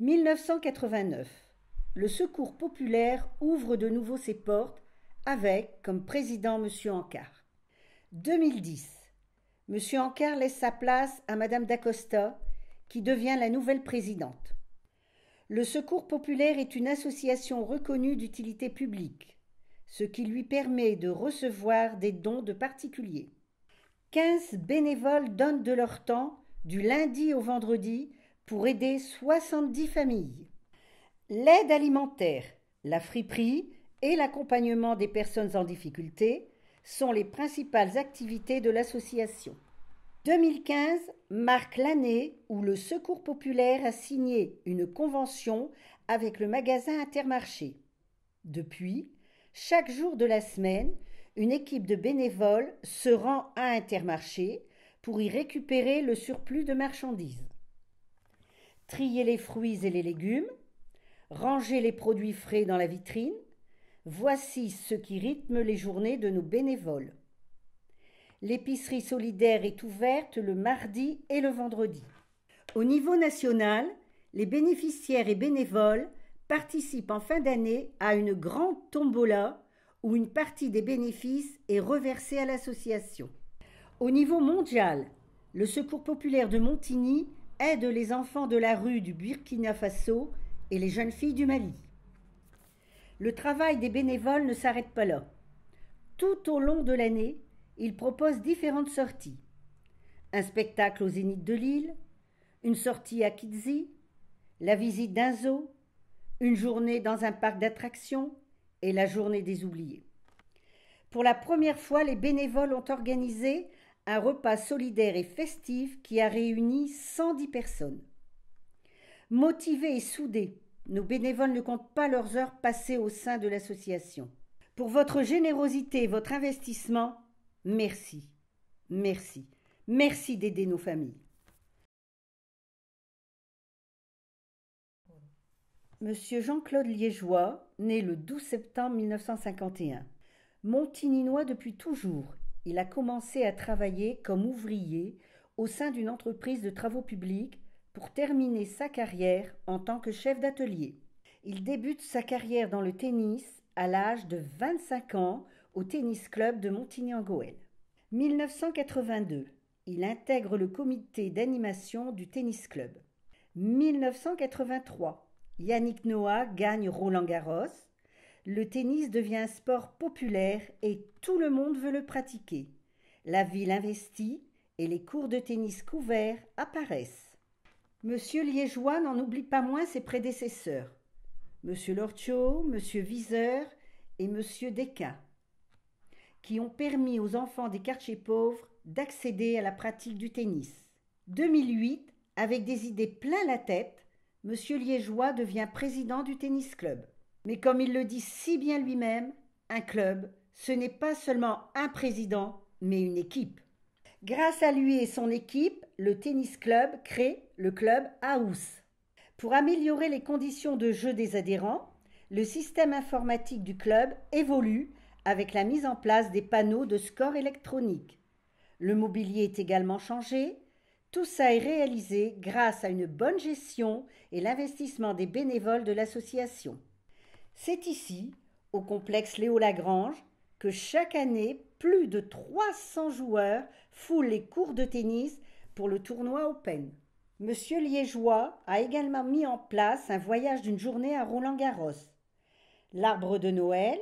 1989. Le Secours populaire ouvre de nouveau ses portes avec comme président M. Ancard. 2010. M. Ancard laisse sa place à Mme Dacosta, qui devient la nouvelle présidente. Le Secours populaire est une association reconnue d'utilité publique, ce qui lui permet de recevoir des dons de particuliers. Quinze bénévoles donnent de leur temps, du lundi au vendredi, pour aider 70 familles. L'aide alimentaire, la friperie et l'accompagnement des personnes en difficulté sont les principales activités de l'association. 2015 marque l'année où le Secours populaire a signé une convention avec le magasin Intermarché. Depuis, chaque jour de la semaine, une équipe de bénévoles se rend à Intermarché pour y récupérer le surplus de marchandises trier les fruits et les légumes, ranger les produits frais dans la vitrine, voici ce qui rythme les journées de nos bénévoles. L'épicerie solidaire est ouverte le mardi et le vendredi. Au niveau national, les bénéficiaires et bénévoles participent en fin d'année à une grande tombola où une partie des bénéfices est reversée à l'association. Au niveau mondial, le Secours populaire de Montigny aide les enfants de la rue du Burkina Faso et les jeunes filles du Mali. Le travail des bénévoles ne s'arrête pas là. Tout au long de l'année, ils proposent différentes sorties. Un spectacle au Zénith de Lille, une sortie à Kidzi, la visite d'un zoo, une journée dans un parc d'attractions et la journée des oubliés. Pour la première fois, les bénévoles ont organisé un repas solidaire et festif qui a réuni 110 personnes. Motivés et soudés, nos bénévoles ne comptent pas leurs heures passées au sein de l'association. Pour votre générosité et votre investissement, merci, merci, merci d'aider nos familles. Monsieur Jean-Claude Liégeois, né le 12 septembre 1951, montigninois depuis toujours, il a commencé à travailler comme ouvrier au sein d'une entreprise de travaux publics pour terminer sa carrière en tant que chef d'atelier. Il débute sa carrière dans le tennis à l'âge de 25 ans au tennis club de montigny en vingt 1982, il intègre le comité d'animation du tennis club. 1983, Yannick Noah gagne Roland Garros le tennis devient un sport populaire et tout le monde veut le pratiquer. La ville investit et les cours de tennis couverts apparaissent. Monsieur Liégeois n'en oublie pas moins ses prédécesseurs. Monsieur Lortio, Monsieur Viseur et Monsieur Descas, qui ont permis aux enfants des quartiers pauvres d'accéder à la pratique du tennis. 2008, avec des idées plein la tête, Monsieur Liégeois devient président du tennis club. Mais comme il le dit si bien lui-même, un club, ce n'est pas seulement un président, mais une équipe. Grâce à lui et son équipe, le tennis club crée le club House. Pour améliorer les conditions de jeu des adhérents, le système informatique du club évolue avec la mise en place des panneaux de score électronique. Le mobilier est également changé. Tout ça est réalisé grâce à une bonne gestion et l'investissement des bénévoles de l'association. C'est ici, au complexe Léo Lagrange, que chaque année, plus de 300 joueurs foulent les cours de tennis pour le tournoi Open. Monsieur Liégeois a également mis en place un voyage d'une journée à Roland-Garros. L'arbre de Noël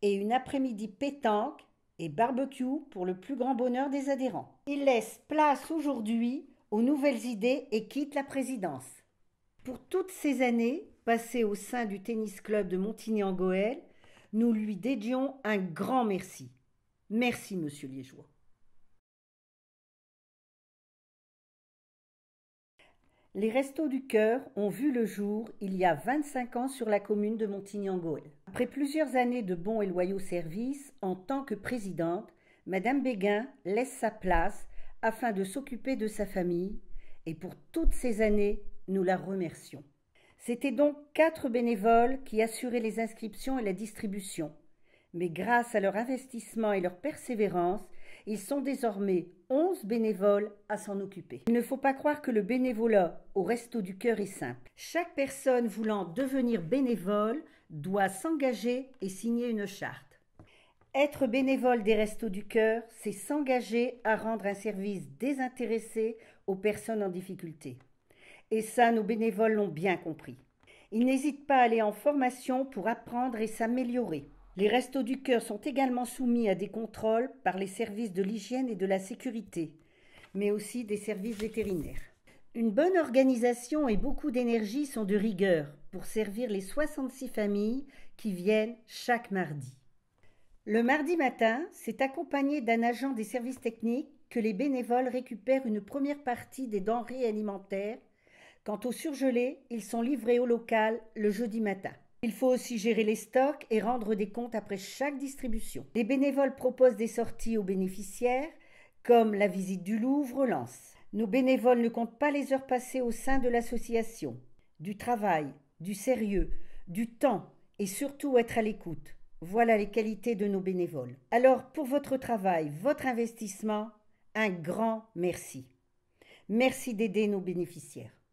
et une après-midi pétanque et barbecue pour le plus grand bonheur des adhérents. Il laisse place aujourd'hui aux nouvelles idées et quitte la présidence. Pour toutes ces années, passé au sein du tennis club de montigny en goël, nous lui dédions un grand merci. Merci, monsieur Liégeois. Les Restos du Cœur ont vu le jour il y a 25 ans sur la commune de montigny en Après plusieurs années de bons et loyaux services, en tant que présidente, Madame Béguin laisse sa place afin de s'occuper de sa famille et pour toutes ces années, nous la remercions. C'était donc quatre bénévoles qui assuraient les inscriptions et la distribution. Mais grâce à leur investissement et leur persévérance, ils sont désormais onze bénévoles à s'en occuper. Il ne faut pas croire que le bénévolat au Resto du Cœur est simple. Chaque personne voulant devenir bénévole doit s'engager et signer une charte. Être bénévole des Restos du Cœur, c'est s'engager à rendre un service désintéressé aux personnes en difficulté. Et ça, nos bénévoles l'ont bien compris. Ils n'hésitent pas à aller en formation pour apprendre et s'améliorer. Les restos du cœur sont également soumis à des contrôles par les services de l'hygiène et de la sécurité, mais aussi des services vétérinaires. Une bonne organisation et beaucoup d'énergie sont de rigueur pour servir les 66 familles qui viennent chaque mardi. Le mardi matin, c'est accompagné d'un agent des services techniques que les bénévoles récupèrent une première partie des denrées alimentaires Quant aux surgelés, ils sont livrés au local le jeudi matin. Il faut aussi gérer les stocks et rendre des comptes après chaque distribution. Les bénévoles proposent des sorties aux bénéficiaires, comme la visite du Louvre, Lance. Nos bénévoles ne comptent pas les heures passées au sein de l'association. Du travail, du sérieux, du temps et surtout être à l'écoute. Voilà les qualités de nos bénévoles. Alors pour votre travail, votre investissement, un grand merci. Merci d'aider nos bénéficiaires.